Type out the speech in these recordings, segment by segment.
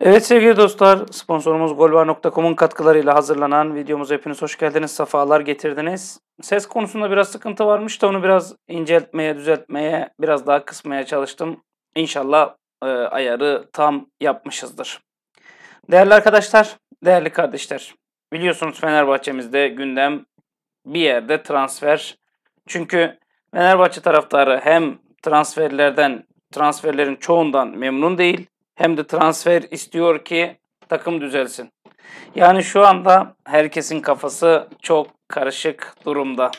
Evet sevgili dostlar, sponsorumuz golvar.com'un katkılarıyla hazırlanan videomuza hepiniz hoş geldiniz, sefalar getirdiniz. Ses konusunda biraz sıkıntı varmış da onu biraz inceltmeye, düzeltmeye, biraz daha kısmaya çalıştım. İnşallah e, ayarı tam yapmışızdır. Değerli arkadaşlar, değerli kardeşler, biliyorsunuz Fenerbahçe'mizde gündem bir yerde transfer. Çünkü Fenerbahçe taraftarı hem transferlerden, transferlerin çoğundan memnun değil hem de transfer istiyor ki takım düzelsin. Yani şu anda herkesin kafası çok karışık durumda.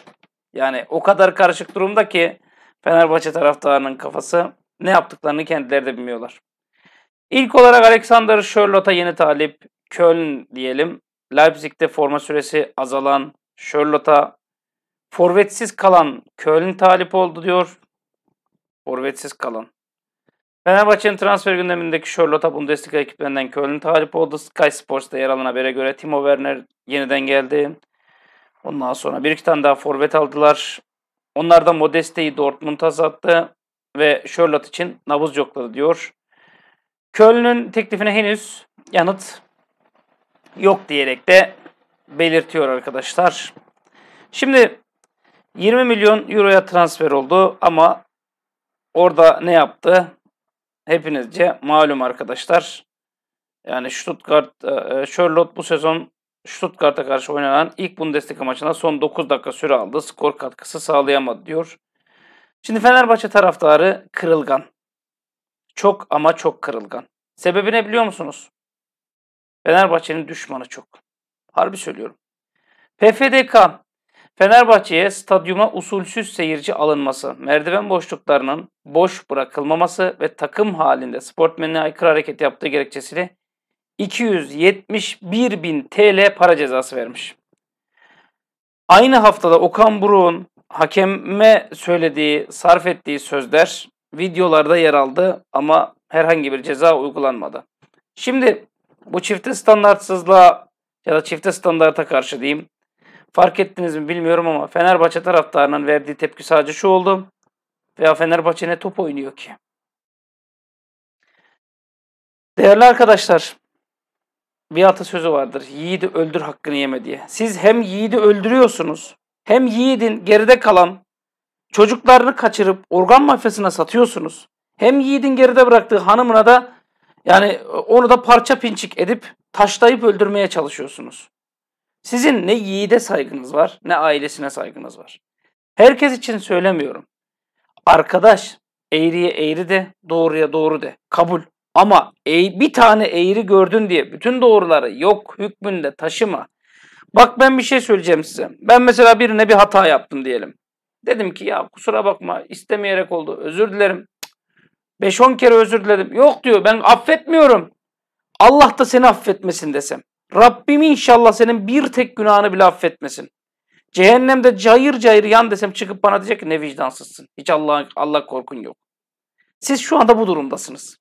Yani o kadar karışık durumda ki Fenerbahçe taraftarının kafası ne yaptıklarını kendileri de bilmiyorlar. İlk olarak Alexander Sherlock'a yeni talip Köln diyelim. Leipzig'te forma süresi azalan Sherlock'a forvetsiz kalan Köln talip oldu diyor. Forvetsiz kalan. Fenerbahçe'nin transfer gündemindeki Charlotte Bundesliga ekiplerinden Köln'ün talip oldu. Sky Sports'ta yer alan habere göre Timo Werner yeniden geldi. Ondan sonra bir iki tane daha forvet aldılar. Onlar da Modeste'yi Dortmund'a sattı ve Charlotte için nabız yokladı diyor. Köln'ün teklifine henüz yanıt yok diyerek de belirtiyor arkadaşlar. Şimdi 20 milyon euroya transfer oldu ama orada ne yaptı? hepinizce malum arkadaşlar. Yani Stuttgart, e, e, Charlotte bu sezon Stuttgart'a karşı oynanan ilk Bundesliga maçında son 9 dakika süre aldı. Skor katkısı sağlayamadı diyor. Şimdi Fenerbahçe taraftarı kırılgan. Çok ama çok kırılgan. Sebebi ne biliyor musunuz? Fenerbahçe'nin düşmanı çok. Harbi söylüyorum. PFDK Fenerbahçe'ye stadyuma usulsüz seyirci alınması, merdiven boşluklarının boş bırakılmaması ve takım halinde sportmenine aykırı hareket yaptığı gerekçesiyle 271 bin TL para cezası vermiş. Aynı haftada Okan Buruk'un hakeme söylediği, sarf ettiği sözler videolarda yer aldı ama herhangi bir ceza uygulanmadı. Şimdi bu çifte standartsızlığa ya da çifte standarta karşı diyeyim Fark ettiniz mi bilmiyorum ama Fenerbahçe taraftarının verdiği tepki sadece şu oldu. Veya Fenerbahçe ne top oynuyor ki? Değerli arkadaşlar, bir atasözü vardır. Yiğidi öldür hakkını yeme diye. Siz hem yiğidi öldürüyorsunuz, hem yiğidin geride kalan çocuklarını kaçırıp organ mafyasına satıyorsunuz. Hem yiğidin geride bıraktığı hanımına da yani onu da parça pinçik edip taşlayıp öldürmeye çalışıyorsunuz. Sizin ne yiğide saygınız var ne ailesine saygınız var. Herkes için söylemiyorum. Arkadaş eğriye eğri de doğruya doğru de. Kabul. Ama bir tane eğri gördün diye bütün doğruları yok hükmünde taşıma. Bak ben bir şey söyleyeceğim size. Ben mesela birine bir hata yaptım diyelim. Dedim ki ya kusura bakma istemeyerek oldu özür dilerim. 5-10 kere özür diledim. Yok diyor ben affetmiyorum. Allah da seni affetmesin desem. Rabbim inşallah senin bir tek günahını bile affetmesin. Cehennemde cayır cayır yan desem çıkıp bana diyecek ki ne vicdansızsın. Hiç Allah, Allah korkun yok. Siz şu anda bu durumdasınız.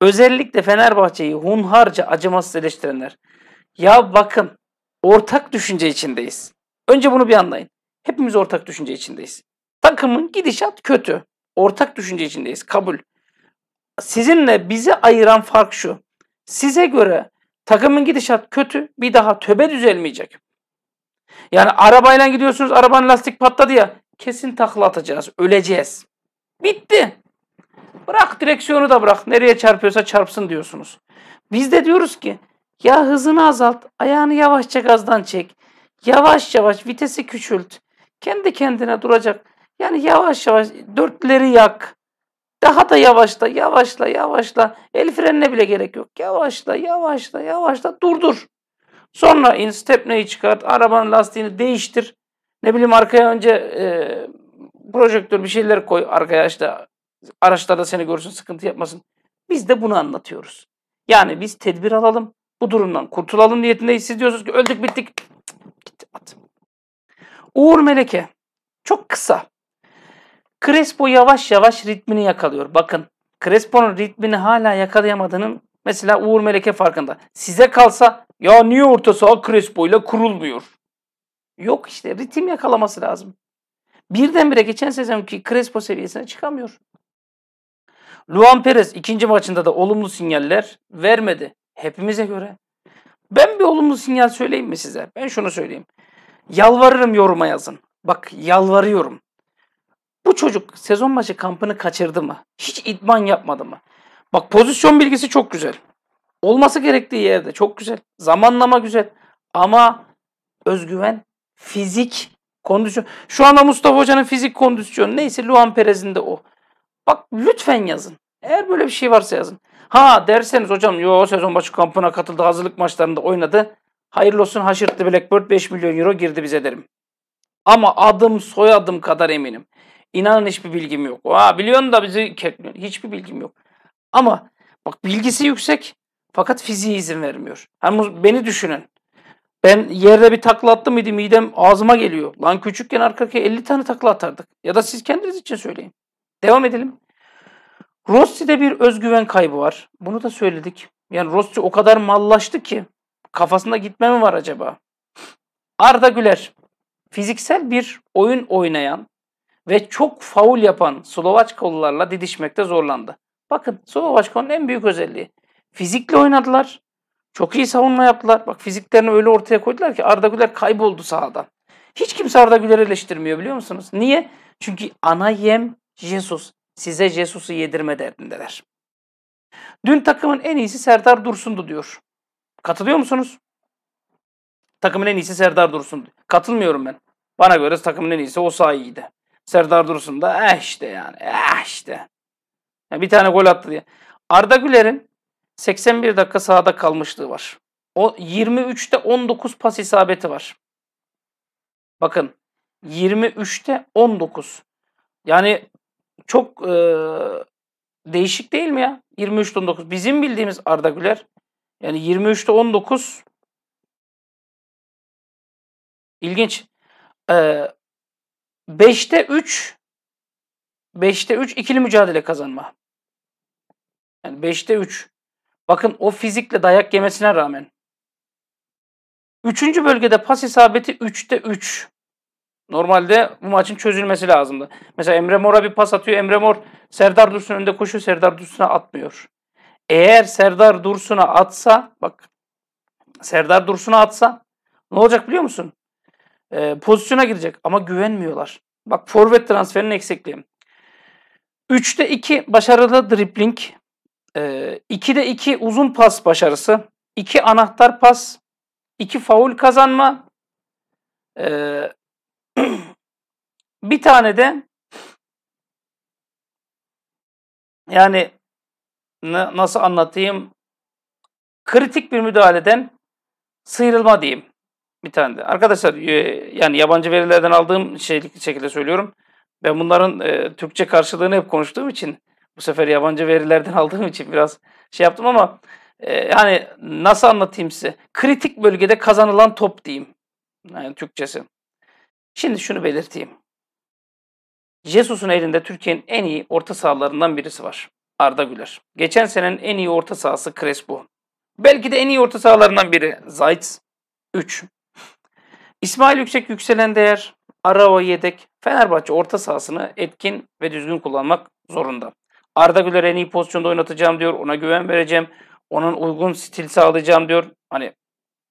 Özellikle Fenerbahçe'yi hunharca acımasız eleştirenler. Ya bakın ortak düşünce içindeyiz. Önce bunu bir anlayın. Hepimiz ortak düşünce içindeyiz. Takımın gidişat kötü. Ortak düşünce içindeyiz. Kabul. Sizinle bizi ayıran fark şu. Size göre Takımın gidişat kötü. Bir daha töbe düzelmeyecek. Yani arabayla gidiyorsunuz arabanın lastik patladı ya kesin takla atacağız. Öleceğiz. Bitti. Bırak direksiyonu da bırak. Nereye çarpıyorsa çarpsın diyorsunuz. Biz de diyoruz ki ya hızını azalt, ayağını yavaşça gazdan çek. Yavaş yavaş vitesi küçült. Kendi kendine duracak. Yani yavaş yavaş dörtleri yak. Daha da yavaşla, yavaşla, yavaşla. El frenine bile gerek yok. Yavaşla, yavaşla, yavaşla durdur. Sonra in stepneyi çıkart, arabanın lastiğini değiştir. Ne bileyim arkaya önce e, projektör bir şeyler koy arkaya işte araçlarda seni görsün sıkıntı yapmasın. Biz de bunu anlatıyoruz. Yani biz tedbir alalım, bu durumdan kurtulalım niyetindeyiz. Siz diyorsunuz ki öldük bittik. Git at. Uğur Meleke çok kısa Crespo yavaş yavaş ritmini yakalıyor. Bakın Crespo'nun ritmini hala yakalayamadığının mesela Uğur Meleke farkında. Size kalsa ya niye orta saha Crespo ile kurulmuyor? Yok işte ritim yakalaması lazım. Birdenbire geçen sezonki Crespo seviyesine çıkamıyor. Luan Perez ikinci maçında da olumlu sinyaller vermedi. Hepimize göre. Ben bir olumlu sinyal söyleyeyim mi size? Ben şunu söyleyeyim. Yalvarırım yoruma yazın. Bak yalvarıyorum. Bu çocuk sezon başı kampını kaçırdı mı? Hiç idman yapmadı mı? Bak pozisyon bilgisi çok güzel. Olması gerektiği yerde çok güzel. Zamanlama güzel. Ama özgüven, fizik, kondisyon. Şu anda Mustafa Hoca'nın fizik kondisyonu neyse Luan Perez'in de o. Bak lütfen yazın. Eğer böyle bir şey varsa yazın. Ha derseniz hocam yo sezon başı kampına katıldı hazırlık maçlarında oynadı. Hayırlı olsun haşırtlı Blackbird 5 milyon euro girdi bize derim. Ama adım soyadım kadar eminim. İnanın hiçbir bilgim yok. Aa biliyorsun da bizi kekliyorsun. Hiçbir bilgim yok. Ama bak bilgisi yüksek fakat fiziği izin vermiyor. Hani beni düşünün. Ben yerde bir takla attım mıydı midem ağzıma geliyor. Lan küçükken arka arkaya 50 tane takla atardık. Ya da siz kendiniz için söyleyin. Devam edelim. Rossi'de bir özgüven kaybı var. Bunu da söyledik. Yani Rossi o kadar mallaştı ki kafasında gitme mi var acaba? Arda Güler fiziksel bir oyun oynayan ve çok faul yapan Slovaçkalılarla didişmekte zorlandı. Bakın Slovaçka'nın en büyük özelliği. Fizikle oynadılar. Çok iyi savunma yaptılar. Bak fiziklerini öyle ortaya koydular ki Arda Güler kayboldu sahadan. Hiç kimse Arda Güler'i eleştirmiyor biliyor musunuz? Niye? Çünkü ana yem Jesus. Size Jesus'u yedirme derdindeler. Dün takımın en iyisi Serdar Dursun'du diyor. Katılıyor musunuz? Takımın en iyisi Serdar Dursun'du. Katılmıyorum ben. Bana göre takımın en iyisi o sahiydi. Serdar Dursun da eh işte yani. Eh işte. Yani bir tane gol attı diye. Arda Güler'in 81 dakika sahada kalmışlığı var. O 23'te 19 pas isabeti var. Bakın 23'te 19. Yani çok e, değişik değil mi ya? 23'te 19. Bizim bildiğimiz Arda Güler. Yani 23'te 19 ilginç. Ee, 5'te 3 5'te 3 ikili mücadele kazanma. Yani 5'te 3. Bakın o fizikle dayak yemesine rağmen. Üçüncü bölgede pas isabeti 3'te 3. Normalde bu maçın çözülmesi lazımdı. Mesela Emre Mor'a bir pas atıyor. Emre Mor Serdar Dursun'un önünde koşuyor. Serdar Dursun'a atmıyor. Eğer Serdar Dursun'a atsa bak Serdar Dursun'a atsa ne olacak biliyor musun? e, pozisyona girecek ama güvenmiyorlar. Bak forvet transferinin eksikliği. 3'te 2 başarılı dribling, e, ee, 2'de 2 uzun pas başarısı, 2 anahtar pas, 2 faul kazanma, e, bir tane de yani nasıl anlatayım kritik bir müdahaleden sıyrılma diyeyim bir tane de. Arkadaşlar e, yani yabancı verilerden aldığım şeylik şekilde söylüyorum. Ben bunların e, Türkçe karşılığını hep konuştuğum için bu sefer yabancı verilerden aldığım için biraz şey yaptım ama e, hani nasıl anlatayım size? Kritik bölgede kazanılan top diyeyim. Yani Türkçesi. Şimdi şunu belirteyim. Jesus'un elinde Türkiye'nin en iyi orta sahalarından birisi var. Arda Güler. Geçen senenin en iyi orta sahası Crespo. Belki de en iyi orta sahalarından biri Zayt 3. İsmail Yüksek yükselen değer, Arao yedek, Fenerbahçe orta sahasını etkin ve düzgün kullanmak zorunda. Arda Güler en iyi pozisyonda oynatacağım diyor. Ona güven vereceğim. Onun uygun stil sağlayacağım diyor. Hani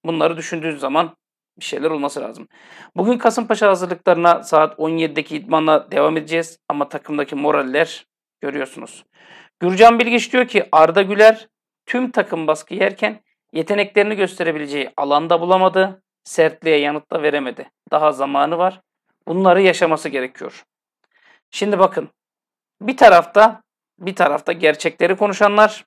bunları düşündüğün zaman bir şeyler olması lazım. Bugün Kasımpaşa hazırlıklarına saat 17'deki idmanla devam edeceğiz. Ama takımdaki moraller görüyorsunuz. Gürcan Bilgiç diyor ki Arda Güler tüm takım baskı yerken yeteneklerini gösterebileceği alanda bulamadı sertliğe yanıt da veremedi. Daha zamanı var. Bunları yaşaması gerekiyor. Şimdi bakın. Bir tarafta bir tarafta gerçekleri konuşanlar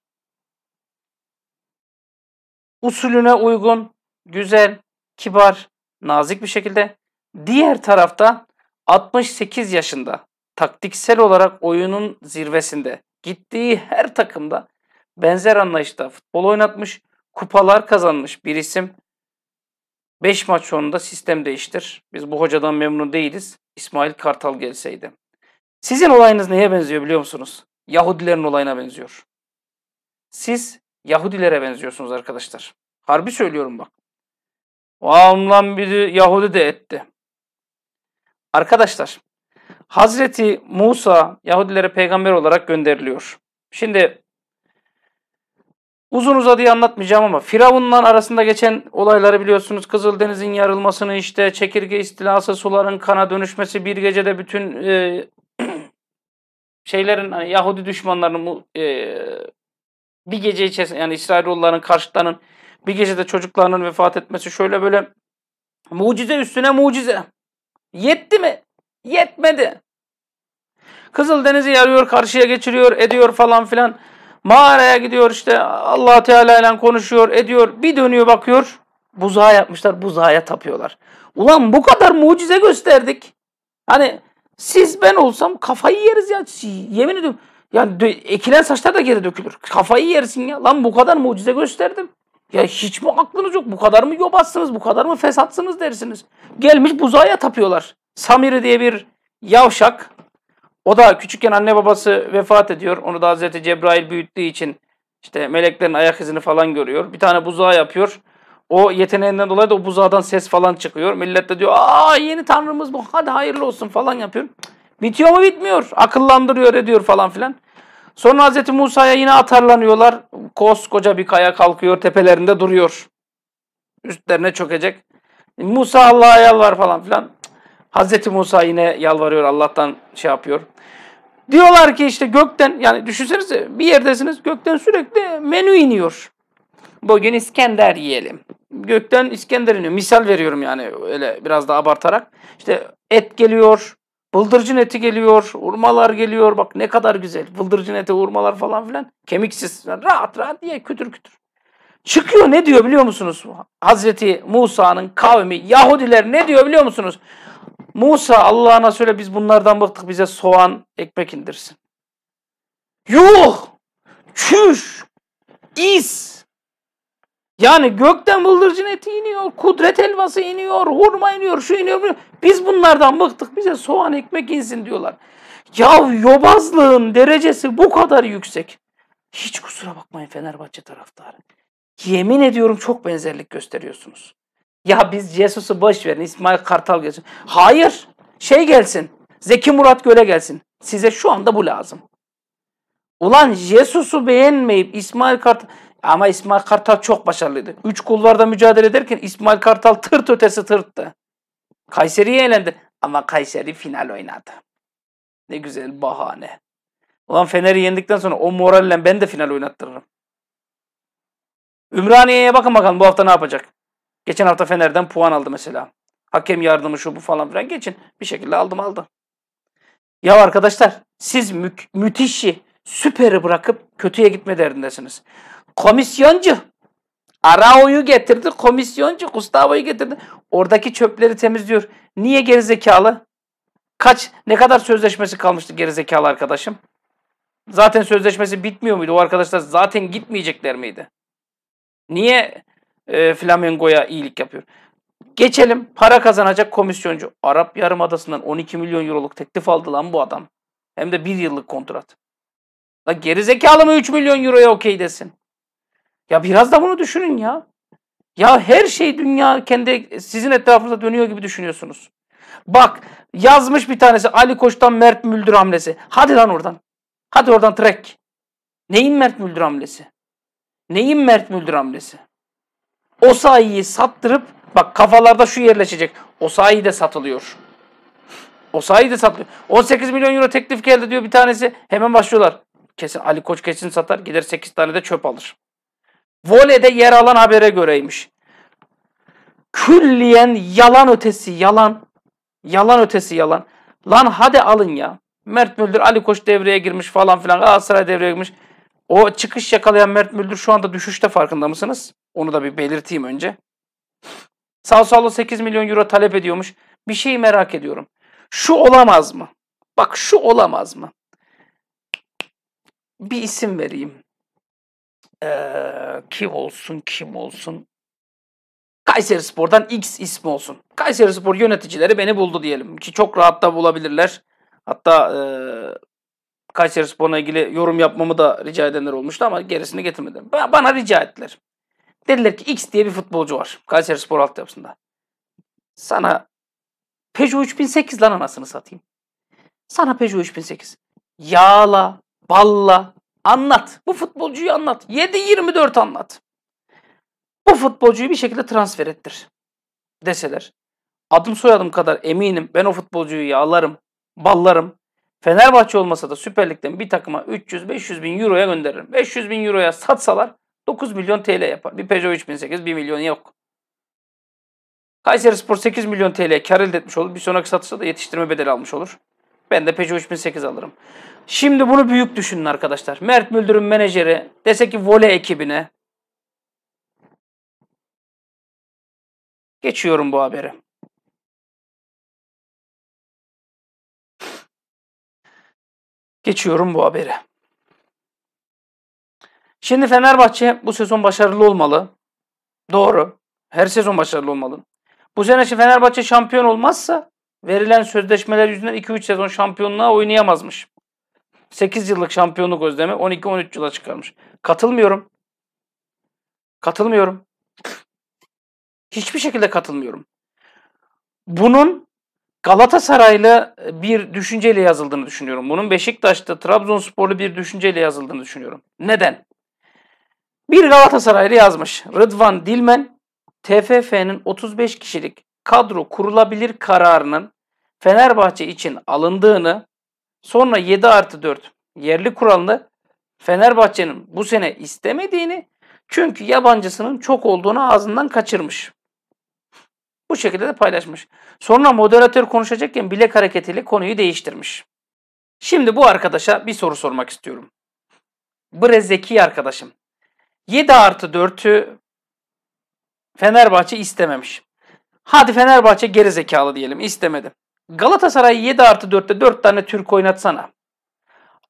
usulüne uygun, güzel, kibar, nazik bir şekilde. Diğer tarafta 68 yaşında taktiksel olarak oyunun zirvesinde gittiği her takımda benzer anlayışta futbol oynatmış, kupalar kazanmış bir isim 5 maç sonunda sistem değiştir. Biz bu hocadan memnun değiliz. İsmail Kartal gelseydi. Sizin olayınız neye benziyor biliyor musunuz? Yahudilerin olayına benziyor. Siz Yahudilere benziyorsunuz arkadaşlar. Harbi söylüyorum bak. Ondan biri Yahudi de etti. Arkadaşlar, Hazreti Musa Yahudilere peygamber olarak gönderiliyor. Şimdi Uzun uzadıya anlatmayacağım ama Firavun'la arasında geçen olayları biliyorsunuz. Kızıldeniz'in yarılmasını işte çekirge istilası, suların kana dönüşmesi, bir gecede bütün e, şeylerin hani Yahudi düşmanlarının e, bir gece içerisinde yani İsrailoğulların karşıtlarının bir gecede çocuklarının vefat etmesi şöyle böyle mucize üstüne mucize. Yetti mi? Yetmedi. Kızıldeniz'i yarıyor, karşıya geçiriyor, ediyor falan filan. Mağaraya gidiyor işte allah Teala ile konuşuyor, ediyor. Bir dönüyor bakıyor. Buzağı yapmışlar, buzağa tapıyorlar. Ulan bu kadar mucize gösterdik. Hani siz ben olsam kafayı yeriz ya. Yemin ediyorum. Yani ekilen saçlar da geri dökülür. Kafayı yersin ya. Lan bu kadar mucize gösterdim. Ya hiç mi aklınız yok? Bu kadar mı yobazsınız? Bu kadar mı fesatsınız dersiniz. Gelmiş buzağa tapıyorlar. Samiri diye bir yavşak o da küçükken anne babası vefat ediyor. Onu da Hazreti Cebrail büyüttüğü için işte meleklerin ayak izini falan görüyor. Bir tane buzağı yapıyor. O yeteneğinden dolayı da o buzağdan ses falan çıkıyor. Millet de diyor aa yeni tanrımız bu hadi hayırlı olsun falan yapıyor. Bitiyor mu bitmiyor. Akıllandırıyor ediyor falan filan. Sonra Hazreti Musa'ya yine atarlanıyorlar. Koskoca bir kaya kalkıyor tepelerinde duruyor. Üstlerine çökecek. Musa Allah'a yalvar falan filan. Hazreti Musa yine yalvarıyor Allah'tan şey yapıyor. Diyorlar ki işte gökten yani düşünsenize bir yerdesiniz gökten sürekli menü iniyor. Bugün İskender yiyelim. Gökten İskender iniyor. Misal veriyorum yani öyle biraz da abartarak. İşte et geliyor, bıldırcın eti geliyor, urmalar geliyor. Bak ne kadar güzel. Bıldırcın eti, urmalar falan filan. Kemiksiz. rahat rahat diye kütür kütür. Çıkıyor ne diyor biliyor musunuz? Hazreti Musa'nın kavmi Yahudiler ne diyor biliyor musunuz? Musa Allah'ına söyle biz bunlardan bıktık bize soğan ekmek indirsin. Yuh! Çüş! İz! Yani gökten bıldırcın eti iniyor, kudret elması iniyor, hurma iniyor, şu iniyor. Bu. Biz bunlardan bıktık bize soğan ekmek insin diyorlar. Ya yobazlığın derecesi bu kadar yüksek. Hiç kusura bakmayın Fenerbahçe taraftarı. Yemin ediyorum çok benzerlik gösteriyorsunuz. Ya biz Jesus'u boş verin İsmail Kartal gelsin. Hayır şey gelsin Zeki Murat Göle gelsin. Size şu anda bu lazım. Ulan Jesus'u beğenmeyip İsmail Kartal... Ama İsmail Kartal çok başarılıydı. Üç kulvarda mücadele ederken İsmail Kartal tırt ötesi tırttı. Kayseri'ye elendi. Ama Kayseri final oynadı. Ne güzel bahane. Ulan Fener'i yendikten sonra o moralle ben de final oynattırırım. Ümraniye'ye bakın bakalım bu hafta ne yapacak. Geçen hafta Fener'den puan aldı mesela. Hakem yardımı şu bu falan filan geçin. Bir şekilde aldım aldı. Ya arkadaşlar siz mü müthişi, süperi bırakıp kötüye gitme derdindesiniz. Komisyoncu. Arao'yu getirdi, komisyoncu Gustavo'yu getirdi. Oradaki çöpleri temizliyor. Niye gerizekalı? Kaç, ne kadar sözleşmesi kalmıştı gerizekalı arkadaşım? Zaten sözleşmesi bitmiyor muydu? O arkadaşlar zaten gitmeyecekler miydi? Niye e, Flamengo'ya iyilik yapıyor. Geçelim para kazanacak komisyoncu. Arap Yarımadası'ndan 12 milyon euroluk teklif aldı lan bu adam. Hem de bir yıllık kontrat. La gerizekalı mı 3 milyon euroya okey desin? Ya biraz da bunu düşünün ya. Ya her şey dünya kendi sizin etrafınızda dönüyor gibi düşünüyorsunuz. Bak yazmış bir tanesi Ali Koç'tan Mert Müldür hamlesi. Hadi lan oradan. Hadi oradan trek. Neyin Mert Müldür hamlesi? Neyin Mert Müldür hamlesi? O sahiyi sattırıp bak kafalarda şu yerleşecek. O sahi de satılıyor. O sahi de satılıyor. 18 milyon euro teklif geldi diyor bir tanesi. Hemen başlıyorlar. Kesin Ali Koç kesin satar. Gider 8 tane de çöp alır. Vole'de yer alan habere göreymiş. Külliyen yalan ötesi yalan. Yalan ötesi yalan. Lan hadi alın ya. Mert Müldür, Ali Koç devreye girmiş falan filan. Galatasaray devreye girmiş. O çıkış yakalayan Mert Müldür şu anda düşüşte farkında mısınız? Onu da bir belirteyim önce. Sao Paulo 8 milyon euro talep ediyormuş. Bir şeyi merak ediyorum. Şu olamaz mı? Bak şu olamaz mı? Bir isim vereyim. Ee, kim olsun kim olsun? Kayseri Spor'dan X ismi olsun. Kayseri Spor yöneticileri beni buldu diyelim ki çok rahat da bulabilirler. Hatta e, Kayseri Spor'la ilgili yorum yapmamı da rica edenler olmuştu ama gerisini getirmedim. bana rica ettiler. Dediler ki X diye bir futbolcu var Kayseri Spor altyapısında. Sana Peugeot 3008 lan anasını satayım. Sana Peugeot 3008. Yağla, balla, anlat. Bu futbolcuyu anlat. 7-24 anlat. Bu futbolcuyu bir şekilde transfer ettir deseler. Adım soyadım kadar eminim ben o futbolcuyu yağlarım, ballarım, Fenerbahçe olmasa da Süper Lig'den bir takıma 300-500 bin euroya gönderirim. 500 bin euroya satsalar 9 milyon TL yapar. Bir Peugeot 3008 1 milyon yok. Kayseri Spor 8 milyon TL kar elde etmiş olur. Bir sonraki satışta da yetiştirme bedeli almış olur. Ben de Peugeot 3008 alırım. Şimdi bunu büyük düşünün arkadaşlar. Mert Müldür'ün menajeri dese ki voley ekibine. Geçiyorum bu haberi. Geçiyorum bu habere. Şimdi Fenerbahçe bu sezon başarılı olmalı. Doğru. Her sezon başarılı olmalı. Bu sene Fenerbahçe şampiyon olmazsa verilen sözleşmeler yüzünden 2-3 sezon şampiyonluğa oynayamazmış. 8 yıllık şampiyonluk özlemi 12-13 yıla çıkarmış. Katılmıyorum. Katılmıyorum. Hiçbir şekilde katılmıyorum. Bunun Galatasaraylı e, bir düşünceyle yazıldığını düşünüyorum. Bunun Beşiktaş'ta Trabzonsporlu bir düşünceyle yazıldığını düşünüyorum. Neden? Bir Galatasaraylı yazmış. Rıdvan Dilmen, TFF'nin 35 kişilik kadro kurulabilir kararının Fenerbahçe için alındığını, sonra 7 artı 4 yerli kuralını Fenerbahçe'nin bu sene istemediğini, çünkü yabancısının çok olduğunu ağzından kaçırmış. Bu şekilde de paylaşmış. Sonra moderatör konuşacakken bilek hareketiyle konuyu değiştirmiş. Şimdi bu arkadaşa bir soru sormak istiyorum. Bre zeki arkadaşım. 7 artı 4'ü Fenerbahçe istememiş. Hadi Fenerbahçe geri zekalı diyelim istemedi. Galatasaray 7 artı 4'te 4 tane Türk oynatsana.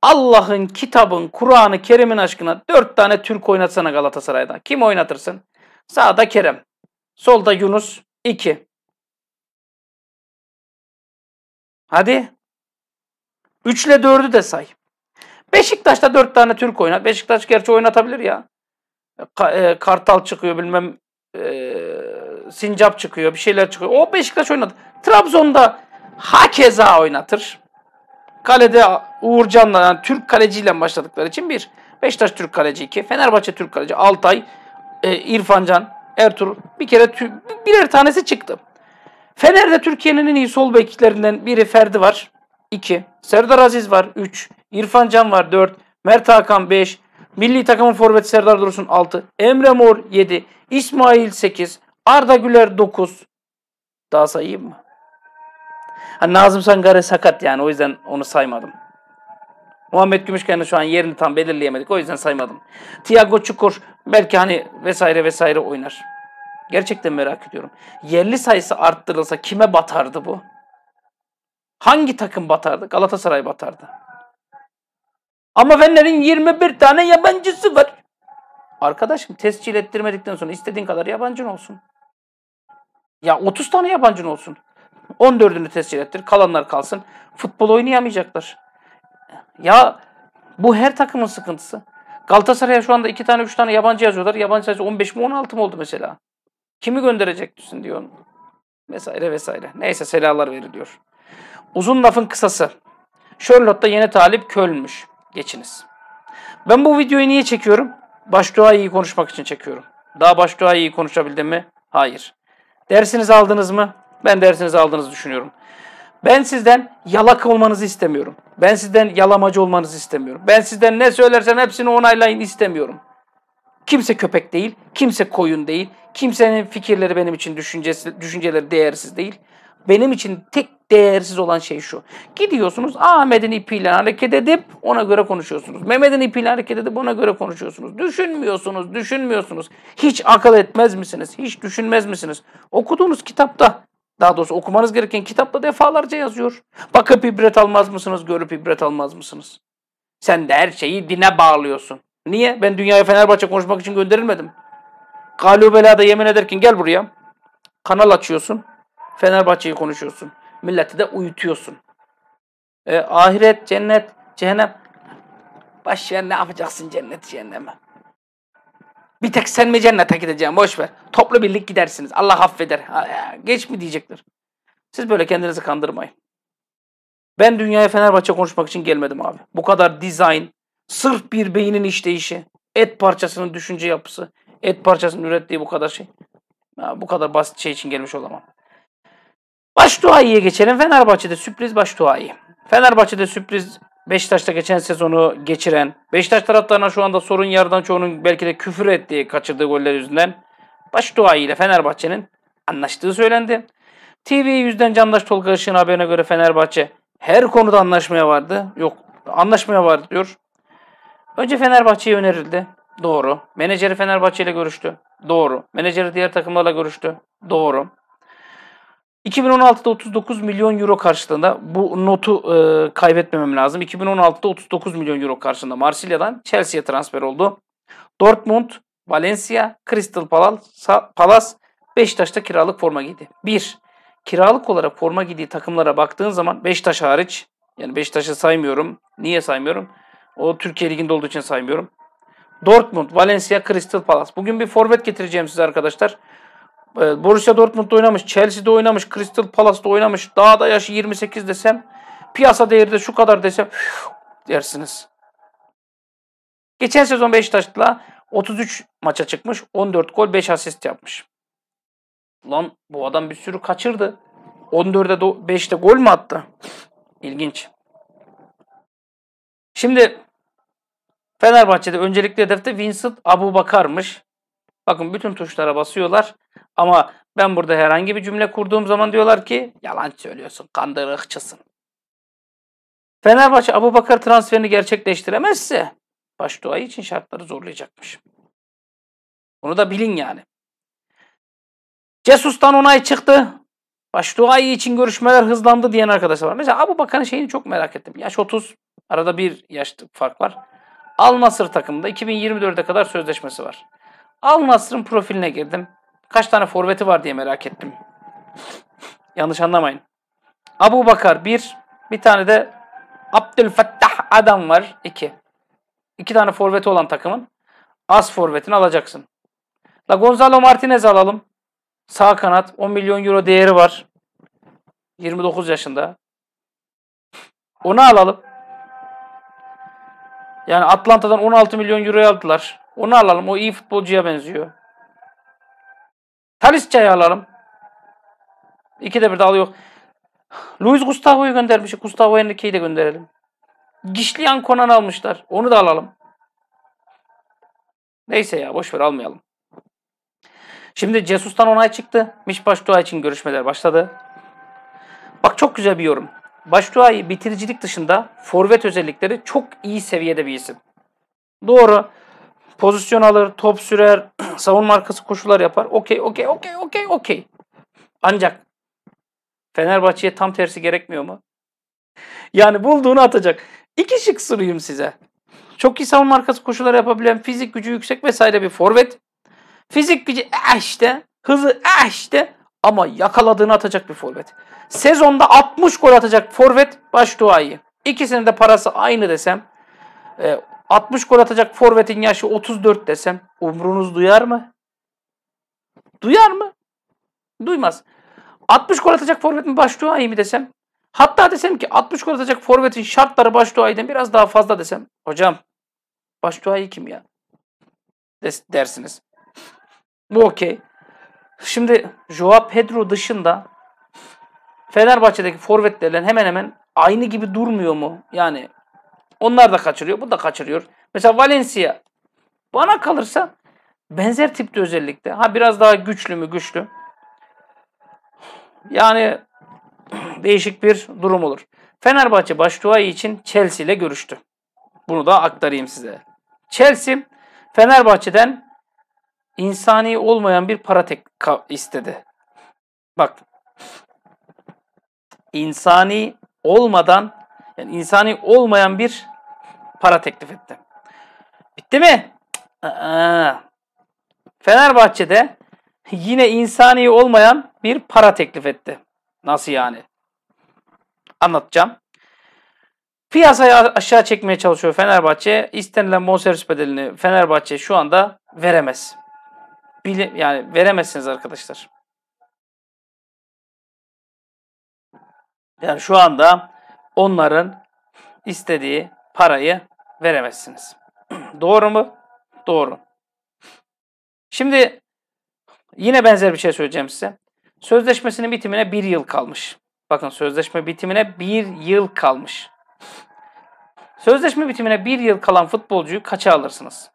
Allah'ın kitabın, Kuranı Kerim'in aşkına 4 tane Türk oynatsana Galatasaray'dan. Kim oynatırsın? Sağda Kerem, solda Yunus, 2. Hadi. 3 ile 4'ü de say. Beşiktaş'ta 4 tane Türk oynat. Beşiktaş gerçi oynatabilir ya. E, e, Kartal çıkıyor bilmem e, Sincap çıkıyor bir şeyler çıkıyor. O Beşiktaş oynadı. Trabzon'da hakeza oynatır. Kalede Uğurcan'la yani Türk kaleciyle başladıkları için bir. Beşiktaş Türk kaleci iki. Fenerbahçe Türk kaleci. Altay, e, İrfancan, Ertuğrul bir kere birer tanesi çıktı. Fener'de Türkiye'nin en iyi sol beklerinden biri Ferdi var. 2. Serdar Aziz var. 3. İrfan Can var. 4. Mert Hakan 5. Milli takımın forveti Serdar Dursun 6. Emre Mor 7. İsmail 8. Arda Güler 9. Daha sayayım mı? Hani Nazım Sangare sakat yani o yüzden onu saymadım. Muhammed Gümüşken'in şu an yerini tam belirleyemedik. O yüzden saymadım. Tiago Çukur belki hani vesaire vesaire oynar. Gerçekten merak ediyorum. Yerli sayısı arttırılsa kime batardı bu? Hangi takım batardı? Galatasaray batardı. Ama Fener'in 21 tane yabancısı var. Arkadaşım tescil ettirmedikten sonra istediğin kadar yabancın olsun. Ya 30 tane yabancın olsun. 14'ünü tescil ettir. Kalanlar kalsın. Futbol oynayamayacaklar. Ya bu her takımın sıkıntısı. Galatasaray'a şu anda iki tane üç tane yabancı yazıyorlar. Yabancı sayısı 15 mi 16 mı oldu mesela? Kimi gönderecek diyorsun diyor. Vesaire vesaire. Neyse selalar veriliyor. Uzun lafın kısası. Charlotte'da yeni talip kölmüş Geçiniz. Ben bu videoyu niye çekiyorum? Başdoğa iyi konuşmak için çekiyorum. Daha Başdoğa iyi konuşabildim mi? Hayır. Dersinizi aldınız mı? Ben dersinizi aldığınızı düşünüyorum. Ben sizden yalak olmanızı istemiyorum. Ben sizden yalamacı olmanızı istemiyorum. Ben sizden ne söylersen hepsini onaylayın istemiyorum. Kimse köpek değil, kimse koyun değil, kimsenin fikirleri benim için düşüncesi, düşünceleri değersiz değil. Benim için tek değersiz olan şey şu. Gidiyorsunuz Ahmet'in ipiyle hareket edip ona göre konuşuyorsunuz. Mehmet'in ipiyle hareket edip ona göre konuşuyorsunuz. Düşünmüyorsunuz, düşünmüyorsunuz. Hiç akıl etmez misiniz? Hiç düşünmez misiniz? Okuduğunuz kitapta daha doğrusu okumanız gereken kitapta defalarca yazıyor. Bakıp ibret almaz mısınız, görüp ibret almaz mısınız? Sen de her şeyi dine bağlıyorsun. Niye? Ben dünyaya Fenerbahçe konuşmak için gönderilmedim. Galubela'da yemin ederken gel buraya. Kanal açıyorsun. Fenerbahçe'yi konuşuyorsun. Milleti de uyutuyorsun. E, ahiret, cennet, cehennem. Baş ne yapacaksın cennet, cehenneme? Bir tek sen mi cennete gideceksin? Boş ver. Toplu birlik gidersiniz. Allah affeder. Geç mi diyecekler? Siz böyle kendinizi kandırmayın. Ben dünyaya Fenerbahçe konuşmak için gelmedim abi. Bu kadar dizayn, sırf bir beynin işleyişi, et parçasının düşünce yapısı, et parçasının ürettiği bu kadar şey. Ya bu kadar basit şey için gelmiş olamam. Baş duayıya geçelim. Fenerbahçe'de sürpriz baş duayı. Fenerbahçe'de sürpriz Beşiktaş'ta geçen sezonu geçiren, Beşiktaş taraftarına şu anda sorun yaradan çoğunun belki de küfür ettiği kaçırdığı goller yüzünden baş duayı ile Fenerbahçe'nin anlaştığı söylendi. TV yüzden Candaş Tolga Işık'ın haberine göre Fenerbahçe her konuda anlaşmaya vardı. Yok anlaşmaya vardı diyor. Önce Fenerbahçe'ye önerildi. Doğru. Menajeri Fenerbahçe ile görüştü. Doğru. Menajeri diğer takımlarla görüştü. Doğru. 2016'da 39 milyon euro karşılığında bu notu e, kaybetmemem lazım. 2016'da 39 milyon euro karşılığında Marsilya'dan Chelsea'ye transfer oldu. Dortmund, Valencia, Crystal Palace, Beşiktaş'ta kiralık forma giydi. 1. Kiralık olarak forma giydiği takımlara baktığın zaman Beşiktaş hariç yani Beşiktaş'ı saymıyorum. Niye saymıyorum? O Türkiye Ligi'nde olduğu için saymıyorum. Dortmund, Valencia, Crystal Palace. Bugün bir forvet getireceğim size arkadaşlar. Ee, Borussia Dortmund'da oynamış, Chelsea'de oynamış, Crystal Palace'da oynamış. Daha da yaşı 28 desem, piyasa değeri de şu kadar desem dersiniz. Geçen sezon Beşiktaş'la 33 maça çıkmış, 14 gol, 5 asist yapmış. Lan bu adam bir sürü kaçırdı. 14'e 5'te gol mü attı? İlginç. Şimdi Fenerbahçe'de öncelikli hedefte Vincent Abu Bakın bütün tuşlara basıyorlar. Ama ben burada herhangi bir cümle kurduğum zaman diyorlar ki yalan söylüyorsun, kandırıkçısın. Fenerbahçe Abu Bakar transferini gerçekleştiremezse Başduayı için şartları zorlayacakmış. Bunu da bilin yani. Cesus'tan onay çıktı. Başduayı için görüşmeler hızlandı diyen arkadaşlar var. Mesela Abu Bakar'ın şeyini çok merak ettim. Yaş 30. Arada bir yaş fark var. Al Nasır takımında 2024'e kadar sözleşmesi var. Al Nasır'ın profiline girdim kaç tane forveti var diye merak ettim. Yanlış anlamayın. Abu Bakar 1, bir tane de Abdülfettah adam var 2. İki tane forveti olan takımın az forvetini alacaksın. La Gonzalo Martinez alalım. Sağ kanat 10 milyon euro değeri var. 29 yaşında. Onu alalım. Yani Atlanta'dan 16 milyon euro aldılar. Onu alalım. O iyi futbolcuya benziyor. Talisca'yı alalım. de bir dal yok. Luis Gustavo'yu göndermiş. Gustavo Henrique'yi de gönderelim. Gişliyan Konan almışlar. Onu da alalım. Neyse ya boş ver almayalım. Şimdi Cesus'tan onay çıktı. Miş Başdua için görüşmeler başladı. Bak çok güzel bir yorum. Başduayı bitiricilik dışında forvet özellikleri çok iyi seviyede bir isim. Doğru. Pozisyon alır, top sürer, savunma arkası koşular yapar. Okey, okey, okey, okey, okey. Ancak Fenerbahçe'ye tam tersi gerekmiyor mu? Yani bulduğunu atacak. İki şık sırayım size. Çok iyi savunma arkası koşular yapabilen, fizik gücü yüksek vesaire bir forvet. Fizik gücü eh işte, hızı eh işte ama yakaladığını atacak bir forvet. Sezonda 60 gol atacak forvet baş duayı. İkisinin de parası aynı desem e, 60 gol atacak forvetin yaşı 34 desem umrunuz duyar mı? Duyar mı? Duymaz. 60 gol atacak forvetin başlığı iyi mı desem? Hatta desem ki 60 gol atacak forvetin şartları Başduay'dan biraz daha fazla desem. Hocam Başduay'ı kim ya? Des, dersiniz. Bu okey. Şimdi Joao Pedro dışında Fenerbahçe'deki forvetlerle hemen hemen aynı gibi durmuyor mu? Yani onlar da kaçırıyor, bu da kaçırıyor. Mesela Valencia bana kalırsa benzer tipte özellikle. Ha biraz daha güçlü mü güçlü. Yani değişik bir durum olur. Fenerbahçe Baştuay için Chelsea ile görüştü. Bunu da aktarayım size. Chelsea Fenerbahçe'den insani olmayan bir para tek istedi. Bak. insani olmadan yani insani olmayan bir para teklif etti. Bitti mi? Aa. Fenerbahçe'de yine insani olmayan bir para teklif etti. Nasıl yani? Anlatacağım. Piyasayı aşağı çekmeye çalışıyor Fenerbahçe. İstenilen bonservis bedelini Fenerbahçe şu anda veremez. Bile, yani veremezsiniz arkadaşlar. Yani şu anda onların istediği parayı veremezsiniz. Doğru mu? Doğru. Şimdi yine benzer bir şey söyleyeceğim size. Sözleşmesinin bitimine bir yıl kalmış. Bakın sözleşme bitimine bir yıl kalmış. Sözleşme bitimine bir yıl kalan futbolcuyu kaça alırsınız?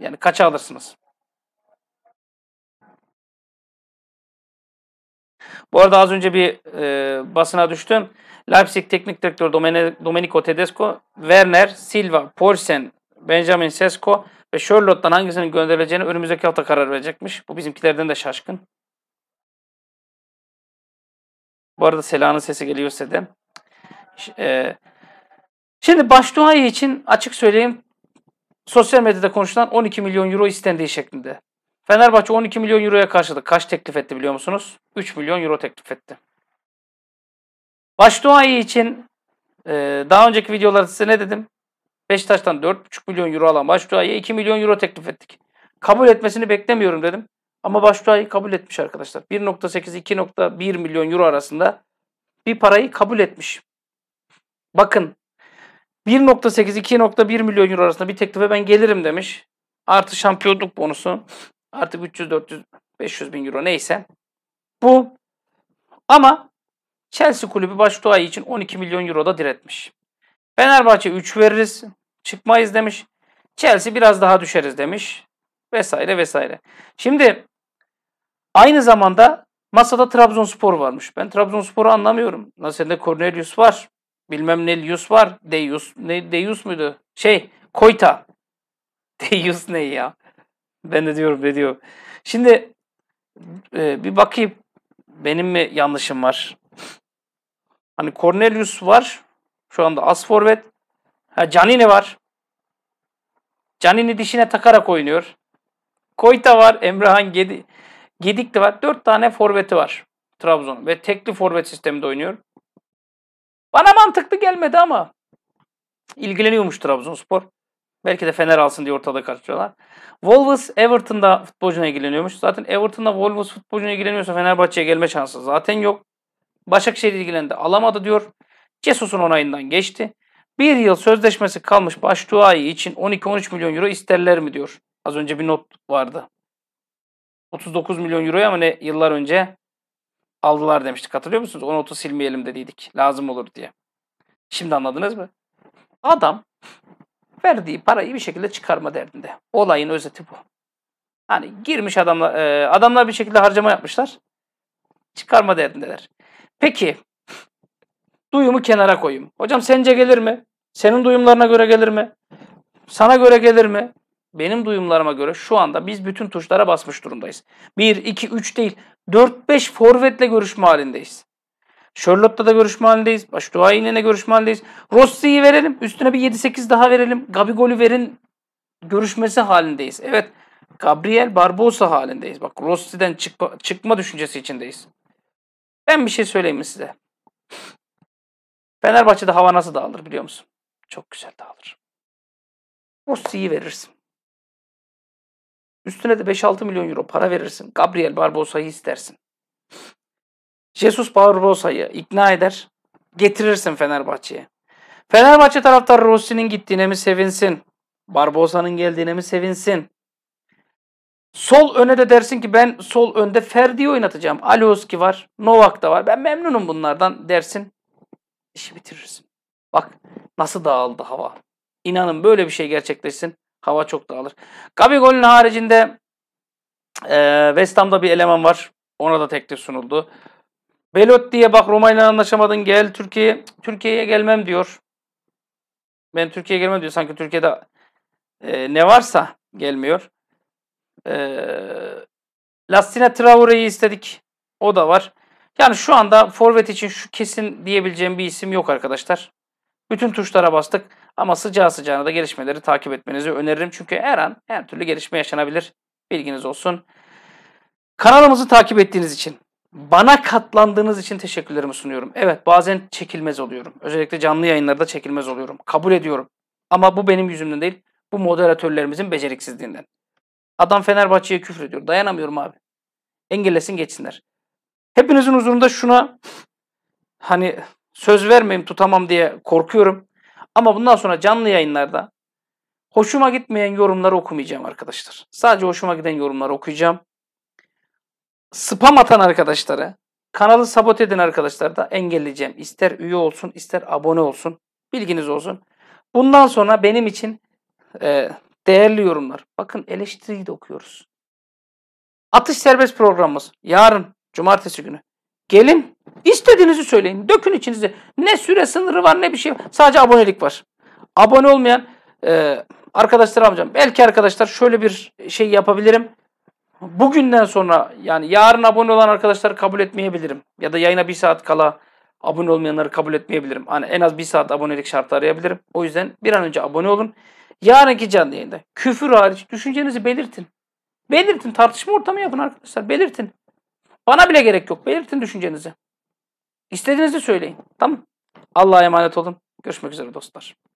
Yani kaça alırsınız? Bu arada az önce bir e, basına düştüm. Leipzig Teknik Direktörü Domenico Tedesco, Werner, Silva, Poulsen, Benjamin Sesko ve Charlotte'dan hangisinin gönderileceğini önümüzdeki hafta karar verecekmiş. Bu bizimkilerden de şaşkın. Bu arada Sela'nın sesi geliyor size e, Şimdi Başduayı için açık söyleyeyim sosyal medyada konuşulan 12 milyon euro istendiği şeklinde. Fenerbahçe 12 milyon euroya karşılık kaç teklif etti biliyor musunuz? 3 milyon euro teklif etti. Başdoğa'yı için e, daha önceki videolarda size ne dedim? Beşiktaş'tan 4,5 milyon euro alan Başdoğa'ya 2 milyon euro teklif ettik. Kabul etmesini beklemiyorum dedim. Ama Başdoğa'yı kabul etmiş arkadaşlar. 1.8-2.1 milyon euro arasında bir parayı kabul etmiş. Bakın 1.8-2.1 milyon euro arasında bir teklife ben gelirim demiş. Artı şampiyonluk bonusu. Artık 300, 400, 500 bin euro neyse. Bu. Ama Chelsea kulübü Baştuay için 12 milyon euro da diretmiş. Fenerbahçe 3 veririz. Çıkmayız demiş. Chelsea biraz daha düşeriz demiş. Vesaire vesaire. Şimdi aynı zamanda masada Trabzonspor varmış. Ben Trabzonspor'u anlamıyorum. Nasıl'da Cornelius var. Bilmem ne Lius var. Deyus. Ne, Deyus muydu? Şey Koyta. Deyus ne ya? Ben de diyorum ne diyor. Şimdi e, bir bakayım benim mi yanlışım var? Hani Cornelius var. Şu anda as forvet. Ha Canini var. Canini dişine takarak oynuyor. Koyta var. Emrehan Gedi Gedikli var. Dört tane forveti var Trabzon Ve tekli forvet sisteminde oynuyor. Bana mantıklı gelmedi ama ilgileniyormuş Trabzonspor. Belki de Fener alsın diye ortada karıştırıyorlar. Wolves Everton'da futbolcuna ilgileniyormuş. Zaten Everton'da Wolves futbolcuna ilgileniyorsa Fenerbahçe'ye gelme şansı zaten yok. Başakşehir ilgilendi alamadı diyor. Cesus'un onayından geçti. Bir yıl sözleşmesi kalmış Baştuğay için 12-13 milyon euro isterler mi diyor. Az önce bir not vardı. 39 milyon euroya mı ne yıllar önce aldılar demiştik. Hatırlıyor musunuz? O notu silmeyelim dediydik. Lazım olur diye. Şimdi anladınız mı? Adam verdiği parayı bir şekilde çıkarma derdinde. Olayın özeti bu. Hani girmiş adamlar, e, adamlar bir şekilde harcama yapmışlar. Çıkarma derdindeler. Peki, duyumu kenara koyayım. Hocam sence gelir mi? Senin duyumlarına göre gelir mi? Sana göre gelir mi? Benim duyumlarıma göre şu anda biz bütün tuşlara basmış durumdayız. 1, 2, 3 değil. 4-5 forvetle görüşme halindeyiz. Charlotte'da da görüşme halindeyiz. Başduayen'le görüşme halindeyiz. Rossi'yi verelim. Üstüne bir 7-8 daha verelim. Gabigol'ü verin görüşmesi halindeyiz. Evet. Gabriel Barbosa halindeyiz. Bak Rossi'den çıkma, çıkma düşüncesi içindeyiz. Ben bir şey söyleyeyim mi size? Fenerbahçe'de hava nasıl dağılır biliyor musun? Çok güzel dağılır. Rossi'yi verirsin. Üstüne de 5-6 milyon euro para verirsin. Gabriel Barbosa'yı istersin. Jesus Barrosa'yı ikna eder, getirirsin Fenerbahçe'ye. Fenerbahçe taraftarı Rossi'nin gittiğine mi sevinsin? Barbosa'nın geldiğine mi sevinsin? Sol öne de dersin ki ben sol önde Ferdi'yi oynatacağım. Alioski var, Novak da var. Ben memnunum bunlardan dersin. İşi bitirirsin. Bak nasıl dağıldı hava. İnanın böyle bir şey gerçekleşsin. Hava çok dağılır. Gabigol'ün haricinde e, West Ham'da bir eleman var. Ona da teklif sunuldu. Velot diye bak Romayla anlaşamadın gel Türkiye'ye. Türkiye'ye gelmem diyor. Ben Türkiye'ye gelmem diyor. Sanki Türkiye'de e, ne varsa gelmiyor. E, Lastine Traore'yi istedik. O da var. Yani şu anda forvet için şu kesin diyebileceğim bir isim yok arkadaşlar. Bütün tuşlara bastık ama sıcağı sıcağına da gelişmeleri takip etmenizi öneririm. Çünkü her an her türlü gelişme yaşanabilir. Bilginiz olsun. Kanalımızı takip ettiğiniz için bana katlandığınız için teşekkürlerimi sunuyorum. Evet bazen çekilmez oluyorum. Özellikle canlı yayınlarda çekilmez oluyorum. Kabul ediyorum. Ama bu benim yüzümden değil. Bu moderatörlerimizin beceriksizliğinden. Adam Fenerbahçe'ye küfür ediyor. Dayanamıyorum abi. Engellesin geçsinler. Hepinizin huzurunda şuna hani söz vermeyeyim tutamam diye korkuyorum. Ama bundan sonra canlı yayınlarda hoşuma gitmeyen yorumları okumayacağım arkadaşlar. Sadece hoşuma giden yorumları okuyacağım spam atan arkadaşları, kanalı sabot eden arkadaşları da engelleyeceğim. İster üye olsun, ister abone olsun. Bilginiz olsun. Bundan sonra benim için e, değerli yorumlar. Bakın eleştiriyi de okuyoruz. Atış serbest programımız yarın cumartesi günü. Gelin istediğinizi söyleyin. Dökün içinize. Ne süre sınırı var ne bir şey. Sadece abonelik var. Abone olmayan e, arkadaşlar amcam. Belki arkadaşlar şöyle bir şey yapabilirim bugünden sonra yani yarın abone olan arkadaşları kabul etmeyebilirim. Ya da yayına bir saat kala abone olmayanları kabul etmeyebilirim. Hani en az bir saat abonelik şartı arayabilirim. O yüzden bir an önce abone olun. Yarınki canlı yayında küfür hariç düşüncenizi belirtin. Belirtin tartışma ortamı yapın arkadaşlar. Belirtin. Bana bile gerek yok. Belirtin düşüncenizi. İstediğinizi söyleyin. Tamam. Allah'a emanet olun. Görüşmek üzere dostlar.